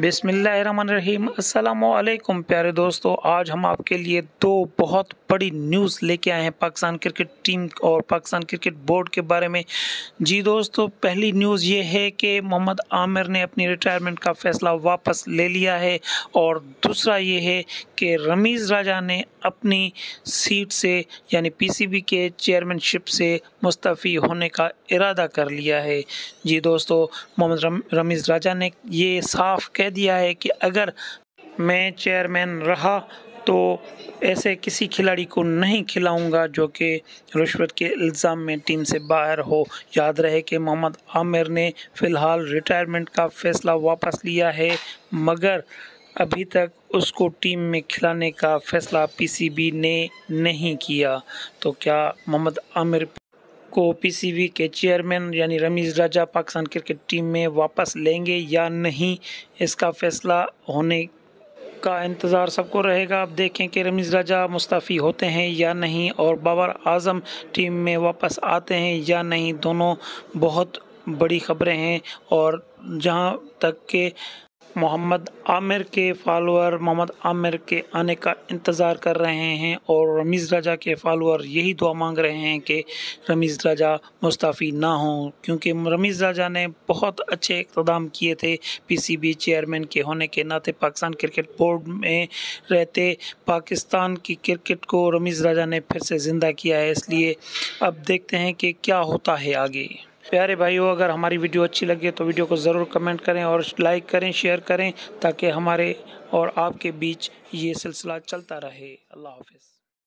बिसमीम अल्लाम प्यारे दोस्तों आज हम आपके लिए दो बहुत बड़ी न्यूज़ लेके आए हैं पाकिस्तान क्रिकेट टीम और पाकिस्तान क्रिकेट बोर्ड के बारे में जी दोस्तों पहली न्यूज़ ये है कि मोहम्मद आमिर ने अपनी रिटायरमेंट का फ़ैसला वापस ले लिया है और दूसरा ये है कि रमीज़ राजा ने अपनी सीट से यानी पीसीबी के चेयरमैनशिप से मुस्तफ़ी होने का इरादा कर लिया है जी दोस्तों मोहम्मद रमीज़ राजा ने ये साफ कह कह दिया है कि अगर मैं चेयरमैन रहा तो ऐसे किसी खिलाड़ी को नहीं खिलाऊंगा जो कि रिश्वत के इल्ज़ाम में टीम से बाहर हो याद रहे कि मोहम्मद आमिर ने फ़िलहाल रिटायरमेंट का फ़ैसला वापस लिया है मगर अभी तक उसको टीम में खिलाने का फ़ैसला पीसीबी ने नहीं किया तो क्या मोहम्मद आमिर को पीसीबी के चेयरमैन यानी रमीज राजा पाकिस्तान क्रिकेट टीम में वापस लेंगे या नहीं इसका फैसला होने का इंतज़ार सबको रहेगा अब देखें कि रमीज़ राजा मुस्तफ़ी होते हैं या नहीं और बाबर आजम टीम में वापस आते हैं या नहीं दोनों बहुत बड़ी खबरें हैं और जहां तक के मोहम्मद आमिर के फॉलोअर मोहम्मद आमिर के आने का इंतज़ार कर रहे हैं और रमीज़ राजा के फॉलोअर यही दुआ मांग रहे हैं कि रमीज़ राजा मुस्ताफ़ी ना हों क्योंकि रमीज़ राजा ने बहुत अच्छे इकदाम किए थे पीसीबी चेयरमैन के होने के नाते पाकिस्तान क्रिकेट बोर्ड में रहते पाकिस्तान की क्रिकेट को रमीज़ राजा ने फिर से ज़िंदा किया है इसलिए अब देखते हैं कि क्या होता है आगे प्यारे भाइयों अगर हमारी वीडियो अच्छी लगी तो वीडियो को ज़रूर कमेंट करें और लाइक करें शेयर करें ताकि हमारे और आपके बीच ये सिलसिला चलता रहे अल्लाह हाफिज़